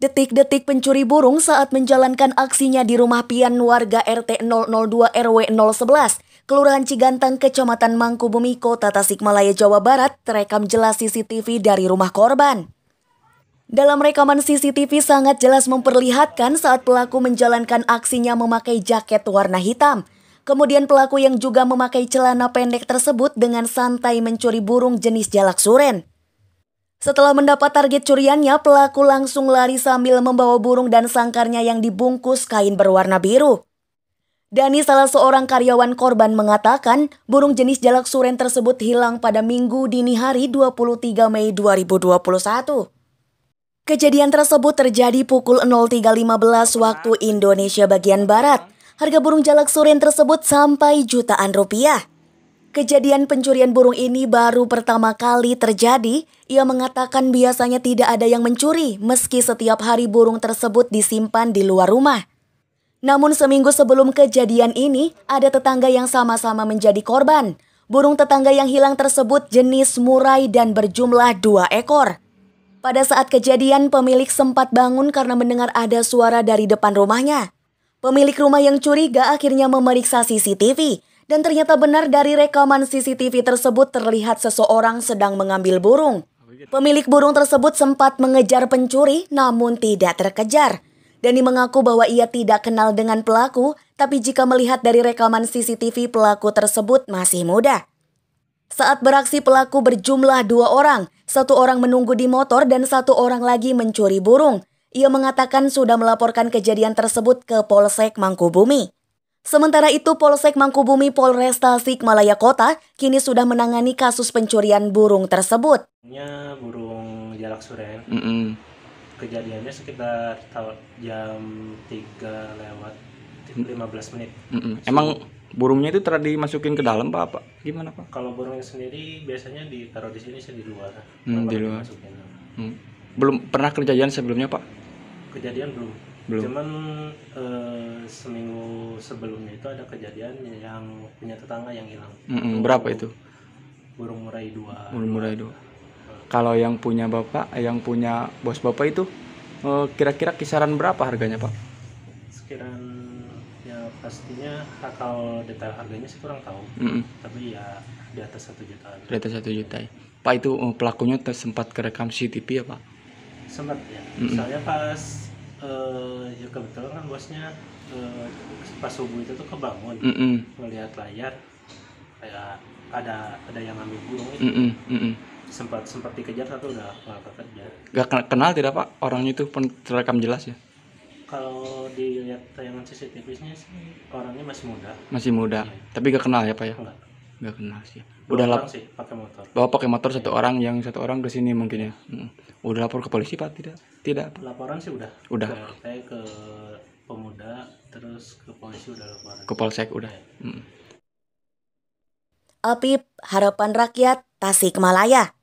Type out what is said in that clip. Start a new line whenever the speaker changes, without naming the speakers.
Detik-detik pencuri burung saat menjalankan aksinya di rumah pian warga RT 002 RW 011, Kelurahan cigantang Kecamatan Mangkubumi, Kota Tasikmalaya, Jawa Barat, terekam jelas CCTV dari rumah korban. Dalam rekaman CCTV sangat jelas memperlihatkan saat pelaku menjalankan aksinya memakai jaket warna hitam. Kemudian pelaku yang juga memakai celana pendek tersebut dengan santai mencuri burung jenis jalak suren. Setelah mendapat target curiannya, pelaku langsung lari sambil membawa burung dan sangkarnya yang dibungkus kain berwarna biru. Dani salah seorang karyawan korban mengatakan burung jenis jalak suren tersebut hilang pada minggu dini hari 23 Mei 2021. Kejadian tersebut terjadi pukul 03.15 waktu Indonesia bagian Barat. Harga burung jalak suren tersebut sampai jutaan rupiah. Kejadian pencurian burung ini baru pertama kali terjadi. Ia mengatakan biasanya tidak ada yang mencuri, meski setiap hari burung tersebut disimpan di luar rumah. Namun, seminggu sebelum kejadian ini, ada tetangga yang sama-sama menjadi korban. Burung tetangga yang hilang tersebut jenis murai dan berjumlah dua ekor. Pada saat kejadian, pemilik sempat bangun karena mendengar ada suara dari depan rumahnya. Pemilik rumah yang curiga akhirnya memeriksa CCTV dan ternyata benar dari rekaman CCTV tersebut terlihat seseorang sedang mengambil burung. Pemilik burung tersebut sempat mengejar pencuri namun tidak terkejar. Dani mengaku bahwa ia tidak kenal dengan pelaku, tapi jika melihat dari rekaman CCTV pelaku tersebut masih muda. Saat beraksi pelaku berjumlah dua orang, satu orang menunggu di motor dan satu orang lagi mencuri burung. Ia mengatakan sudah melaporkan kejadian tersebut ke Polsek Mangkubumi. Sementara itu, Polsek Mangkubumi Polresta Sikmalaya Kota kini sudah menangani kasus pencurian burung tersebut.
Burung jalak suren. Mm -mm. Kejadiannya sekitar jam 3 lewat 15 mm. menit.
Mm -mm. Emang burungnya itu telah dimasukin ke dalam pak apa?
Gimana pak? Kalau burungnya sendiri biasanya ditaruh di sini di luar.
Mm, di luar. Mm. Belum pernah kejadian sebelumnya pak?
Kejadian belum belum cuman uh, seminggu sebelumnya itu ada kejadian yang punya tetangga yang hilang
mm -mm, berapa itu
burung murai dua
burung murai dua kalau yang punya bapak eh, yang punya bos bapak itu eh, kira-kira kisaran berapa harganya pak
sekiran ya pastinya kalau detail harganya sih kurang tahu mm -mm. tapi ya di atas satu juta
di atas satu juta ya. pak itu pelakunya sempat kerekam CCTV ya pak
sempat ya misalnya -mm. soalnya pas uh, ya kebetulan kan bosnya uh, pas subuh itu tuh kebangun mm -mm. melihat layar kayak ada ada yang ngambil burung itu mm -mm. Mm -mm. sempat sempat dikejar satu udah nggak kerja
nggak kenal tidak pak orangnya itu pun terekam jelas ya
kalau dilihat tayangan CCTV-nya sih orangnya masih muda
masih muda ya. tapi gak kenal ya pak ya Enggak. Gak kenal sih udah lapor sih
pakai motor bawa
oh, pakai motor satu ya. orang yang satu orang ke sini mungkin ya udah lapor ke polisi pak
tidak tidak laporan sih udah udah saya ke pemuda terus ke polisi udah
laporan ke polsek udah iya. hmm.
Apip Harapan Rakyat Tasikmalaya